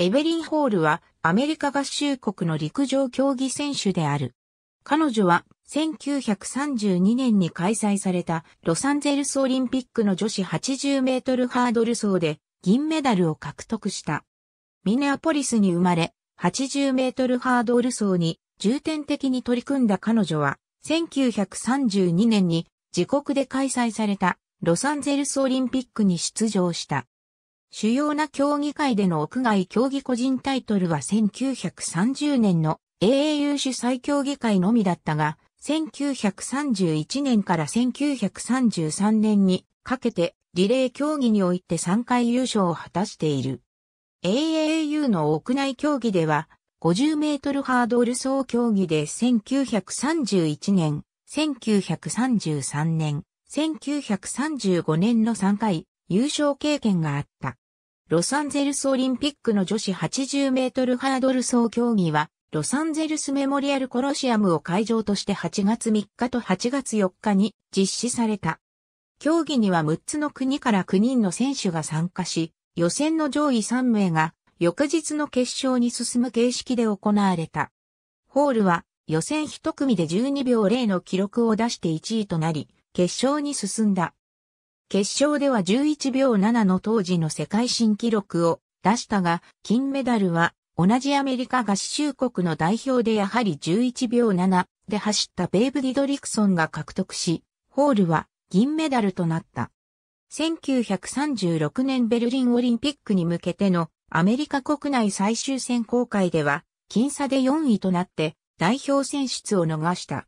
エベリン・ホールはアメリカ合衆国の陸上競技選手である。彼女は1932年に開催されたロサンゼルスオリンピックの女子80メートルハードル走で銀メダルを獲得した。ミネアポリスに生まれ80メートルハードル走に重点的に取り組んだ彼女は1932年に自国で開催されたロサンゼルスオリンピックに出場した。主要な競技会での屋外競技個人タイトルは1930年の AAU 主催競技会のみだったが、1931年から1933年にかけてリレー競技において3回優勝を果たしている。AAU の屋内競技では、50メートルハードル走競技で1931年、1933年、1935年の3回、優勝経験があった。ロサンゼルスオリンピックの女子80メートルハードル走競技は、ロサンゼルスメモリアルコロシアムを会場として8月3日と8月4日に実施された。競技には6つの国から9人の選手が参加し、予選の上位3名が翌日の決勝に進む形式で行われた。ホールは予選1組で12秒0の記録を出して1位となり、決勝に進んだ。決勝では11秒7の当時の世界新記録を出したが、金メダルは同じアメリカ合衆国の代表でやはり11秒7で走ったベーブ・ディドリクソンが獲得し、ホールは銀メダルとなった。1936年ベルリンオリンピックに向けてのアメリカ国内最終選考会では、僅差で4位となって代表選出を逃した。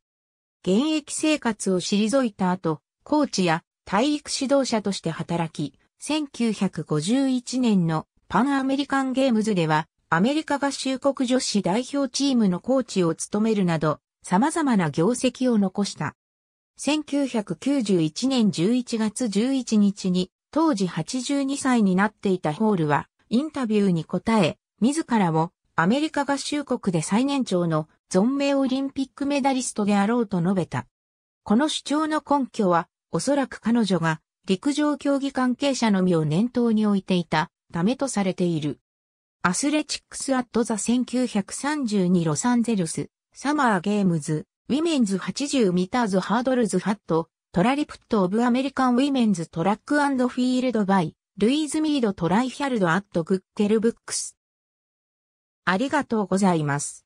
現役生活を退いた後、コーチや体育指導者として働き、1951年のパンアメリカンゲームズでは、アメリカ合衆国女子代表チームのコーチを務めるなど、様々な業績を残した。1991年11月11日に、当時82歳になっていたホールは、インタビューに答え、自らをアメリカ合衆国で最年長の存命オリンピックメダリストであろうと述べた。この主張の根拠は、おそらく彼女が陸上競技関係者のみを念頭に置いていたためとされている。アスレチックス・アット・ザ1932ロサンゼルス、サマー・ゲームズ、ウィメンズ80ミターズ・ハードルズ・ファット、トラリプット・オブ・アメリカン・ウィメンズ・トラック・フィールド・バイ、ルイーズ・ミード・トライヒャルド・アット・グッケル・ブックス。ありがとうございます。